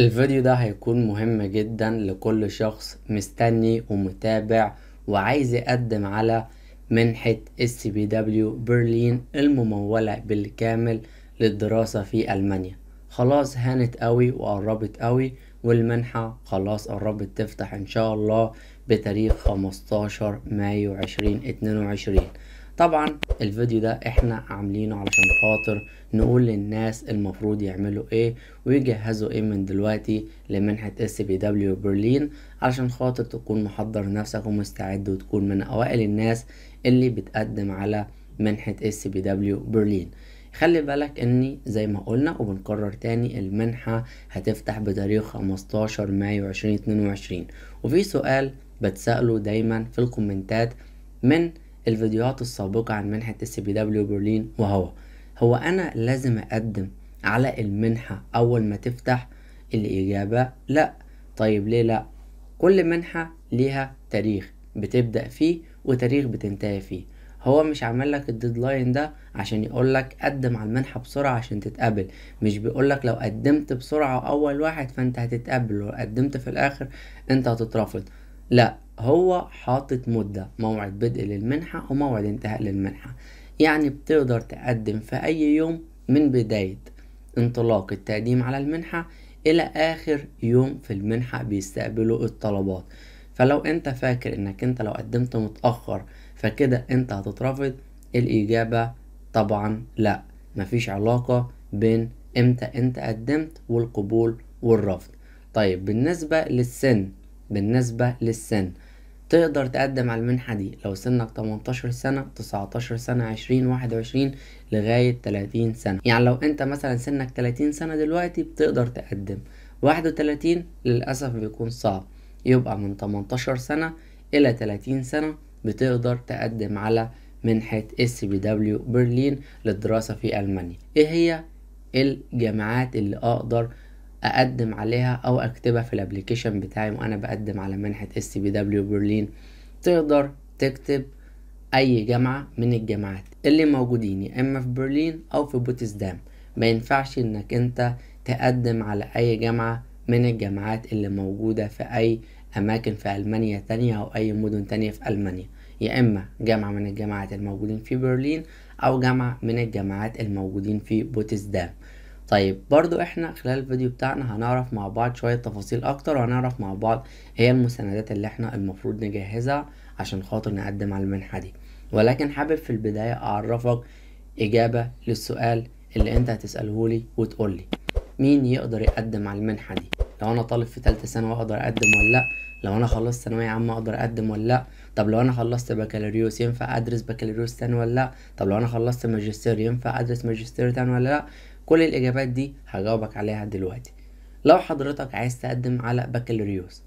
الفيديو ده هيكون مهم جدا لكل شخص مستني ومتابع وعايز يقدم على منحة اس بي دبليو برلين الممولة بالكامل للدراسة في ألمانيا خلاص هانت قوي وقربت قوي والمنحة خلاص قربت تفتح ان شاء الله بتاريخ 15 مايو 2022 طبعا الفيديو ده احنا عاملينه علشان خاطر نقول للناس المفروض يعملوا ايه ويجهزوا ايه من دلوقتي لمنحة اس بي دبليو برلين علشان خاطر تكون محضر نفسك ومستعد وتكون من اوائل الناس اللي بتقدم على منحة اس بي دبليو برلين خلي بالك ان زي ما قلنا وبنكرر تاني المنحة هتفتح بتاريخ 15 مايو 2022 وفي سؤال بتسأله دايما في الكومنتات من الفيديوهات السابقة عن منحة اس بي دبليو برلين وهو هو أنا لازم أقدم على المنحة أول ما تفتح الإجابة لأ طيب ليه لأ كل منحة ليها تاريخ بتبدأ فيه وتاريخ بتنتهي فيه هو مش عمل لك الديدلاين ده عشان يقول لك قدم على المنحة بسرعة عشان تتقبل مش بيقول لك لو قدمت بسرعة أول واحد فأنت هتتقبل ولو قدمت في الآخر أنت هتترفض لا هو حاطط مدة موعد بدء للمنحة وموعد انتهاء للمنحة يعني بتقدر تقدم في أي يوم من بداية انطلاق التقديم على المنحة إلى آخر يوم في المنحة بيستقبلوا الطلبات فلو أنت فاكر إنك أنت لو قدمت متأخر فكده أنت هتترفض الإجابة طبعا لأ مفيش علاقة بين إمتى أنت قدمت والقبول والرفض طيب بالنسبة للسن بالنسبة للسن تقدر تقدم على المنحة دي لو سنك 18 سنة 19 سنة 20 21 لغاية 30 سنة يعني لو انت مثلا سنك 30 سنة دلوقتي بتقدر تقدم 31 للأسف بيكون صعب يبقى من 18 سنة إلى 30 سنة بتقدر تقدم على منحة اس بي دبليو برلين للدراسة في ألمانيا ايه هي الجامعات اللي اقدر اقدم عليها او اكتبها في الابليكيشن بتاعي وانا بقدم على منحه اس بي دبليو برلين تقدر تكتب اي جامعه من الجامعات اللي موجودين يا اما في برلين او في بوتسدام ما ينفعش انك انت تقدم على اي جامعه من الجامعات اللي موجوده في اي اماكن في المانيا تانية او اي مدن تانية في المانيا يا اما جامعه من الجامعات الموجودين في برلين او جامعه من الجامعات الموجودين في بوتسدام طيب برضو احنا خلال الفيديو بتاعنا هنعرف مع بعض شوية تفاصيل اكتر وهنعرف مع بعض هي المستندات اللي احنا المفروض نجهزها عشان خاطر نقدم على المنحة دي ولكن حابب في البداية اعرفك اجابة للسؤال اللي انت هتسألهولي وتقولي مين يقدر يقدم على المنحة دي لو انا طالب في تالتة ثانوي اقدر اقدم ولا لا لو انا خلصت ثانويه عامه اقدر اقدم ولا لا طب لو انا خلصت بكالوريوس ينفع ادرس بكالوريوس تاني ولا لا طب لو انا خلصت ماجستير ينفع ادرس ماجستير تاني ولا لا كل الإجابات دي هجاوبك عليها دلوقتي لو حضرتك عايز تقدم على بكالوريوس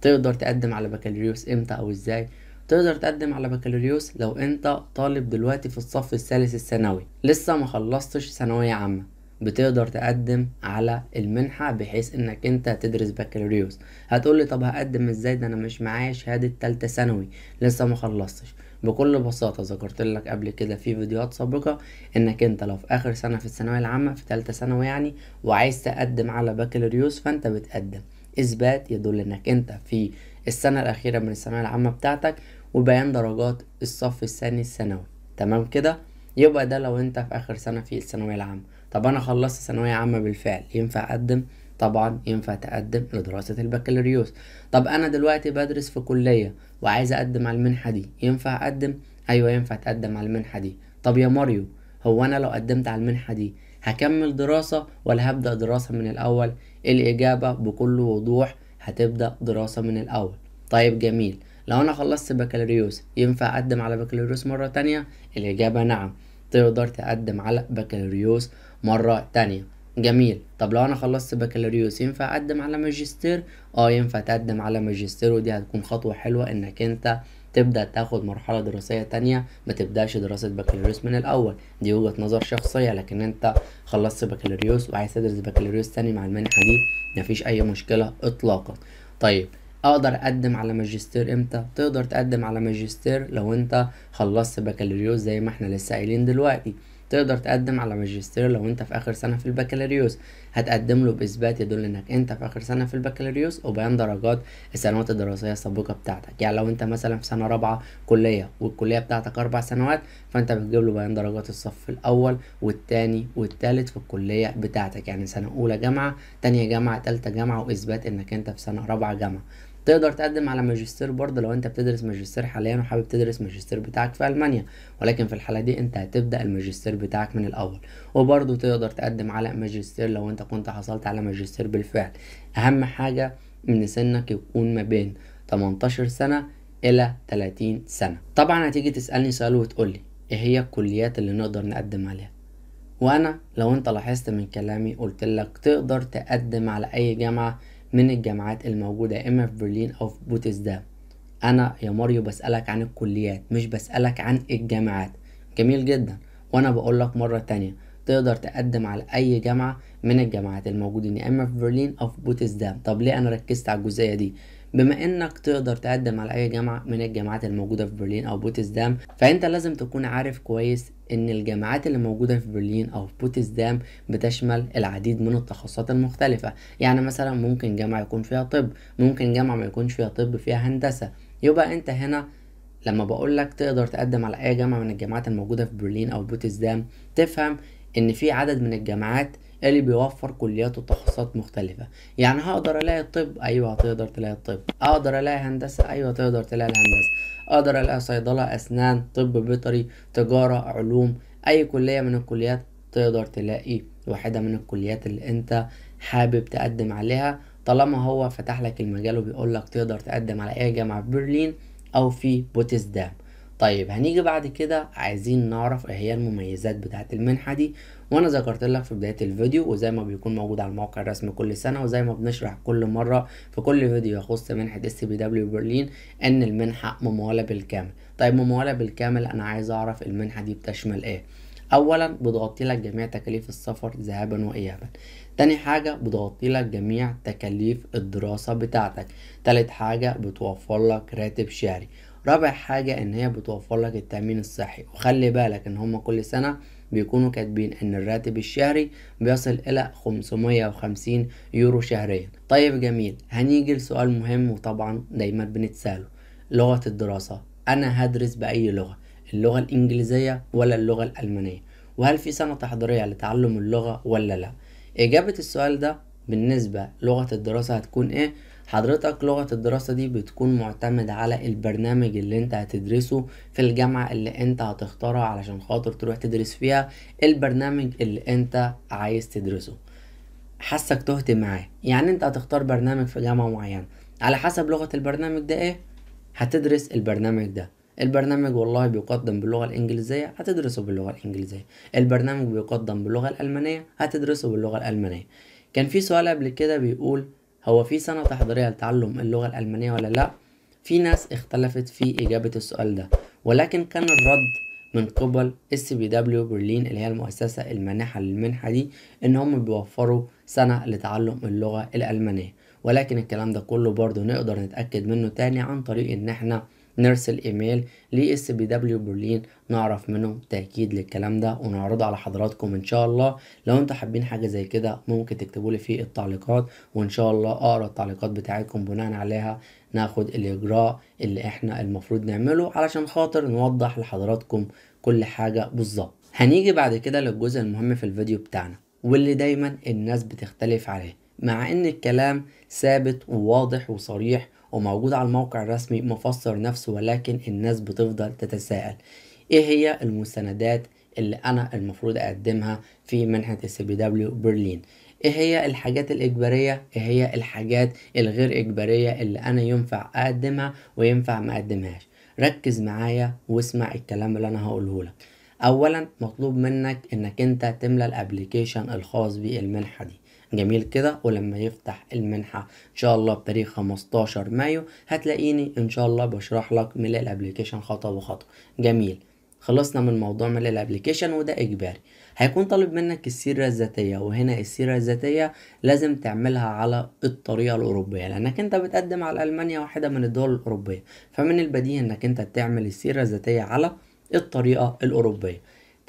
تقدر تقدم على بكالوريوس امتى او ازاي تقدر تقدم على بكالوريوس لو انت طالب دلوقتي في الصف الثالث الثانوي لسه ما خلصتش ثانويه عامه بتقدر تقدم على المنحة بحيث انك انت تدرس بكالوريوس هتقول لي طب هقدم ازاي ده انا مش معايا شهادة تالتة ثانوي لسه ما خلصتش بكل بساطة ذكرت لك قبل كده في فيديوهات سابقة انك انت لو في اخر سنة في الثانوية العامة في تالتة ثانوي يعني وعايز تقدم على بكالوريوس فانت بتقدم اثبات يدل انك انت في السنة الاخيرة من الثانوية العامة بتاعتك وبيان درجات الصف الثاني الثانوي تمام كده يبقى ده لو انت في اخر سنة في الثانوية العامة طب انا خلصت ثانويه عامه بالفعل ينفع اقدم طبعا ينفع تقدم لدراسة البكالوريوس طب أنا دلوقتي بدرس في كلية وعايز أقدم على المنحة دي ينفع أقدم؟ أيوة ينفع تقدم على المنحة دي طب يا ماريو هو أنا لو قدمت على المنحة دي هكمل دراسة ولا هبدأ دراسة من الأول؟ إيه الإجابة بكل وضوح هتبدأ دراسة من الأول طيب جميل لو أنا خلصت بكالوريوس ينفع أقدم على بكالوريوس مرة تانية؟ الإجابة نعم تقدر تقدم على بكالوريوس مرة تانية جميل طب لو انا خلصت بكالوريوس ينفع اقدم على ماجستير اه ينفع تقدم على ماجستير ودي هتكون خطوة حلوة انك انت تبدأ تاخد مرحلة دراسية تانية ما تبدأش دراسة بكالوريوس من الأول دي وجهة نظر شخصية لكن أنت خلصت بكالوريوس وعايز تدرس بكالوريوس تاني مع المنحة دي مفيش أي مشكلة إطلاقا طيب اقدر اقدم على ماجستير امتى تقدر تقدم على ماجستير لو انت خلصت بكالوريوس زي ما احنا لسه قايلين دلوقتي تقدر تقدم على ماجستير لو انت في اخر سنه في البكالوريوس هتقدم له باثبات يدل انك انت في اخر سنه في البكالوريوس وبيان درجات السنوات الدراسيه السابقه بتاعتك يعني لو انت مثلا في سنه رابعه كليه والكليه بتاعتك اربع سنوات فانت بتجيب له بيان درجات الصف الاول والتاني والتالت في الكليه بتاعتك يعني سنه اولى جامعه تانية جامعه تالتة جامعه واثبات انك انت في سنه رابعه جامعه تقدر تقدم على ماجستير برضه لو انت بتدرس ماجستير حاليا وحابب تدرس ماجستير بتاعك في المانيا ولكن في الحاله دي انت هتبدا الماجستير بتاعك من الاول وبرضه تقدر تقدم على ماجستير لو انت كنت حصلت على ماجستير بالفعل اهم حاجه ان سنك يكون ما بين 18 سنه الى 30 سنه طبعا هتيجي تسالني سؤال وتقولي ايه هي الكليات اللي نقدر نقدم عليها وانا لو انت لاحظت من كلامي قلت لك تقدر تقدم على اي جامعه من الجامعات الموجودة إما في برلين أو في بوتسدام أنا يا ماريو بسألك عن الكليات مش بسألك عن الجامعات جميل جدا وأنا بقولك مرة تانية تقدر تقدم على أي جامعة من الجامعات الموجودين يا إما في برلين أو في بوتسدام طب ليه أنا ركزت على الجزئية دي بما انك تقدر تقدم على اي جامعه من الجامعات الموجوده في برلين او بوتسدام فانت لازم تكون عارف كويس ان الجامعات اللي موجوده في برلين او في بوتسدام بتشمل العديد من التخصصات المختلفه يعني مثلا ممكن جامعه يكون فيها طب ممكن جامعه ما يكونش فيها طب فيها هندسه يبقى انت هنا لما بقول لك تقدر تقدم على اي جامعه من الجامعات الموجوده في برلين او بوتسدام تفهم ان في عدد من الجامعات اللي بيوفر كليات وتخصصات مختلفة يعني هقدر الاقي الطب ايوه هتقدر تلاقي الطب اقدر الاقي هندسة ايوه تقدر تلاقي الهندسة اقدر الاقي صيدلة اسنان طب بيطري تجارة علوم اي كلية من الكليات تقدر تلاقي واحدة من الكليات اللي انت حابب تقدم عليها طالما هو فتح لك المجال وبيقول لك تقدر تقدم على اي جامعة في برلين او في بوتسدام طيب هنيجي بعد كده عايزين نعرف ايه هي المميزات بتاعه المنحة دي وانا ذكرت لك في بدايه الفيديو وزي ما بيكون موجود على الموقع الرسمي كل سنه وزي ما بنشرح كل مره في كل فيديو يخص منحه اس بي دبليو برلين ان المنحه مموله بالكامل طيب مموله بالكامل انا عايز اعرف المنحه دي بتشمل ايه اولا بتغطي لك جميع تكاليف السفر ذهابا وايابا تاني حاجة بتغطي لك جميع تكاليف الدراسة بتاعتك تالت حاجة بتوفر لك راتب شهري رابع حاجة ان هي بتوفر لك التأمين الصحي وخلي بالك ان هما كل سنة بيكونوا كاتبين ان الراتب الشهري بيصل الى 550 يورو شهريا طيب جميل هنيجي لسؤال مهم وطبعا دايما بنتساله لغة الدراسة انا هدرس باي لغة اللغة الانجليزية ولا اللغة الالمانية وهل في سنة تحضيرية لتعلم اللغة ولا لا اجابة السؤال ده بالنسبة لغة الدراسة هتكون ايه حضرتك لغة الدراسة دي بتكون معتمد على البرنامج اللي انت هتدرسه في الجامعة اللي انت هتختارها علشان خاطر تروح تدرس فيها البرنامج اللي انت عايز تدرسه حاسك تهت معاه يعني انت هتختار برنامج في جامعة معينة على حسب لغة البرنامج ده ايه هتدرس البرنامج ده البرنامج والله بيقدم باللغة الإنجليزية هتدرسه باللغة الإنجليزية البرنامج بيقدم باللغة الألمانية هتدرسه باللغة الألمانية كان في سؤال قبل كده بيقول هو في سنة تحضيرية لتعلم اللغة الألمانية ولا لأ؟ في ناس اختلفت في إجابة السؤال ده ولكن كان الرد من قبل اس بي دبليو برلين اللي هي المؤسسة المانحة للمنحة دي إن هم بيوفروا سنة لتعلم اللغة الألمانية ولكن الكلام ده كله برضه نقدر نتأكد منه تاني عن طريق إن احنا نرسل ايميل ل اس بي دبليو برلين نعرف منه تاكيد للكلام ده ونعرضه على حضراتكم ان شاء الله لو انتوا حابين حاجه زي كده ممكن تكتبوا لي في التعليقات وان شاء الله اقرا التعليقات بتاعتكم بناء عليها ناخد الاجراء اللي احنا المفروض نعمله علشان خاطر نوضح لحضراتكم كل حاجه بالظبط هنيجي بعد كده للجزء المهم في الفيديو بتاعنا واللي دايما الناس بتختلف عليه مع ان الكلام ثابت وواضح وصريح وموجود على الموقع الرسمي مفسر نفسه ولكن الناس بتفضل تتساءل ايه هي المستندات اللي انا المفروض اقدمها في منحة السي بي دبليو برلين ايه هي الحاجات الاجباريه ايه هي الحاجات الغير اجباريه اللي انا ينفع اقدمها وينفع ما اقدمهاش ركز معايا واسمع الكلام اللي انا هقوله لك اولا مطلوب منك انك انت تملى الابليكيشن الخاص بالمنحه دي جميل كده ولما يفتح المنحة ان شاء الله بتاريخ 15 مايو هتلاقيني ان شاء الله بشرح لك ملء الابليكيشن خطوة بخطوة جميل خلصنا من موضوع ملء الابليكيشن وده اجباري هيكون طالب منك السيرة الذاتية وهنا السيرة الذاتية لازم تعملها على الطريقة الأوروبية لأنك أنت بتقدم على ألمانيا واحدة من الدول الأوروبية فمن البديهي أنك أنت تعمل السيرة الذاتية على الطريقة الأوروبية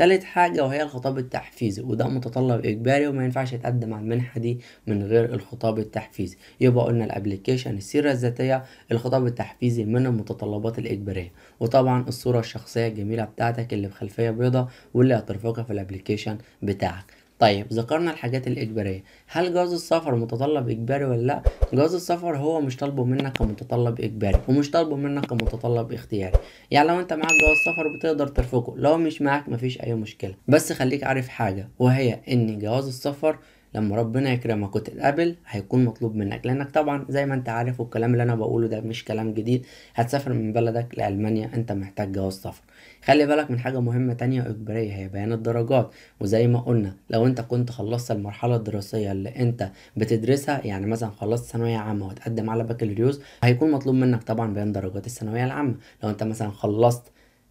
تالت حاجة وهي الخطاب التحفيزي وده متطلب إجباري وما ينفعش يتقدم على المنحة دي من غير الخطاب التحفيزي يبقى قلنا الابليكيشن السيرة الذاتية الخطاب التحفيزي من المتطلبات الإجبارية وطبعا الصورة الشخصية الجميلة بتاعتك اللي بخلفية بيضة واللي هترفقها في الابليكيشن بتاعك طيب ذكرنا الحاجات الإجبارية هل جواز السفر متطلب إجباري ولا لأ؟ جواز السفر هو مش طالبه منك كمتطلب إجباري ومش طالبه منك كمتطلب اختياري يعني لو أنت معاك جواز سفر بتقدر ترفقه لو مش معاك مفيش أي مشكلة بس خليك عارف حاجة وهي إن جواز السفر لما ربنا يكرمك وتتقابل هيكون مطلوب منك لانك طبعا زي ما انت عارف والكلام اللي انا بقوله ده مش كلام جديد هتسافر من بلدك لالمانيا انت محتاج جواز سفر خلي بالك من حاجة مهمة تانية إجبارية هي بيان الدرجات وزي ما قلنا لو أنت كنت خلصت المرحلة الدراسية اللي أنت بتدرسها يعني مثلا خلصت ثانوية عامة وتقدم على بكالوريوس هيكون مطلوب منك طبعا بيان درجات الثانوية العامة لو أنت مثلا خلصت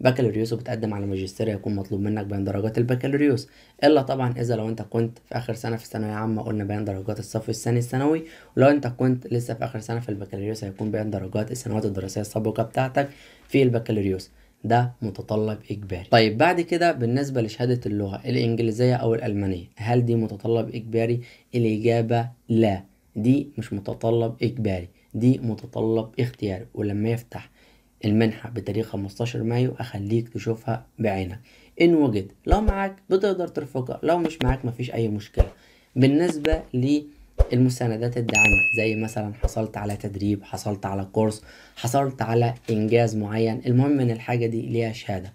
بكالوريوس وبتقدم على ماجستير هيكون مطلوب منك بيان درجات البكالوريوس الا طبعا اذا لو انت كنت في اخر سنه في الثانويه عامه قلنا بيان درجات الصف الثاني الثانوي ولو انت كنت لسه في اخر سنه في البكالوريوس هيكون بيان درجات السنوات الدراسيه السابقه بتاعتك في البكالوريوس ده متطلب اجباري طيب بعد كده بالنسبه لشهاده اللغه الانجليزيه او الالمانيه هل دي متطلب اجباري الاجابه لا دي مش متطلب اجباري دي متطلب اختياري ولما يفتح المنحة بتاريخ 15 مايو أخليك تشوفها بعينك إن وجد لو معاك بتقدر ترفقها لو مش معاك مفيش أي مشكلة بالنسبة لي المساندات الداعمة زي مثلا حصلت على تدريب حصلت على كورس حصلت على إنجاز معين المهم إن الحاجة دي ليها شهادة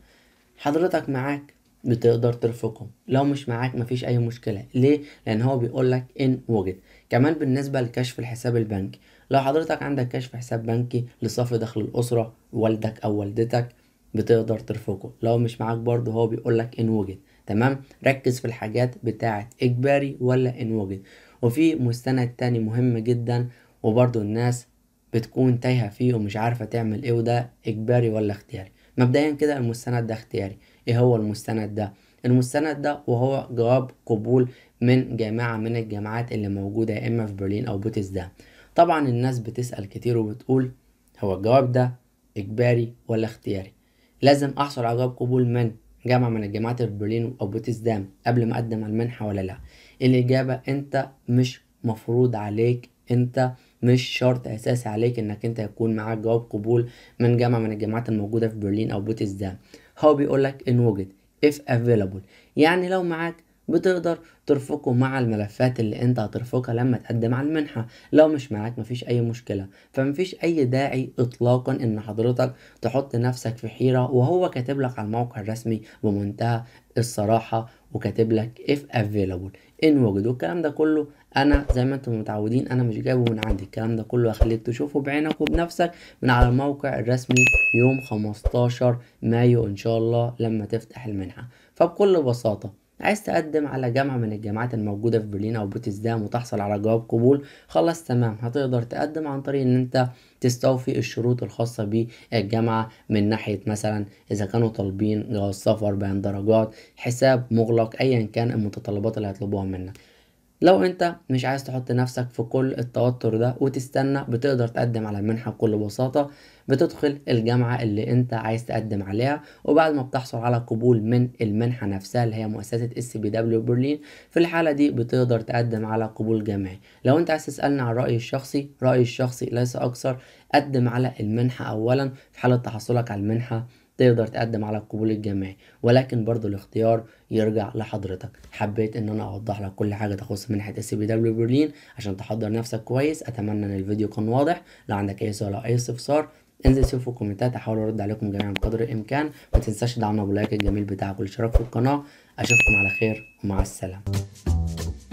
حضرتك معاك بتقدر ترفقهم لو مش معاك مفيش أي مشكلة ليه؟ لأن هو بيقولك إن وجد كمان بالنسبة لكشف الحساب البنكي لو حضرتك عندك كشف حساب بنكي لصف دخل الأسرة والدك أو والدتك بتقدر ترفقه لو مش معاك برضه هو بيقولك إن وجد تمام ركز في الحاجات بتاعة إجباري ولا إن وجد وفي مستند تاني مهم جدا وبرضو الناس بتكون تايهة فيه ومش عارفة تعمل ايه وده اجباري ولا اختياري مبدئيا كده المستند ده اختياري ايه هو المستند ده المستند ده وهو جواب قبول من جامعة من الجامعات اللي موجودة يا اما في برلين او بوتسدام طبعا الناس بتسأل كتير وبتقول هو الجواب ده اجباري ولا اختياري لازم احصل على جواب قبول من جامعة من الجامعات في برلين او بوتسدام قبل ما اقدم المنحة ولا لا الاجابه انت مش مفروض عليك انت مش شرط اساسي عليك انك انت يكون معاك جواب قبول من جامعه من الجامعات الموجوده في برلين او بوتسدام هو بيقول لك ان وجد if available يعني لو معاك بتقدر ترفقه مع الملفات اللي انت هترفقها لما تقدم على المنحة لو مش معاك مفيش اي مشكلة فمفيش اي داعي اطلاقا ان حضرتك تحط نفسك في حيرة وهو كاتب لك على الموقع الرسمي بمنتهى الصراحة وكاتب لك if available ان وجدوا الكلام ده كله انا زي ما انتم متعودين انا مش جايبه من عندي الكلام ده كله هخليك تشوفه بعينك وبنفسك من على الموقع الرسمي يوم 15 مايو ان شاء الله لما تفتح المنحه فبكل بساطه عايز تقدم على جامعة من الجامعات الموجودة في برلين أو بوتسدام وتحصل على جواب قبول خلاص تمام هتقدر تقدم عن طريق إن أنت تستوفي الشروط الخاصة بالجامعة من ناحية مثلا إذا كانوا طالبين جواز سفر بين درجات حساب مغلق أيا كان المتطلبات اللي هيطلبوها منك لو انت مش عايز تحط نفسك في كل التوتر ده وتستنى بتقدر تقدم على المنحة بكل بساطة بتدخل الجامعة اللي انت عايز تقدم عليها وبعد ما بتحصل على قبول من المنحة نفسها اللي هي مؤسسة اس بي دبليو برلين في الحالة دي بتقدر تقدم على قبول جامعي لو انت عايز تسألني عن رأيي الشخصي رأيي الشخصي ليس أكثر قدم على المنحة أولا في حالة تحصلك على المنحة تقدر تقدم على القبول الجامعي ولكن برضو الاختيار يرجع لحضرتك حبيت ان انا اوضح لك كل حاجه تخص منحه اس بي دبليو برلين عشان تحضر نفسك كويس اتمنى ان الفيديو كان واضح لو عندك اي سؤال او اي استفسار انزل شوفوا في الكومنتات احاول ارد عليكم جميعا بقدر الامكان ما تنساش دعمنا باللايك الجميل بتاعك والاشتراك في القناه اشوفكم على خير ومع السلامه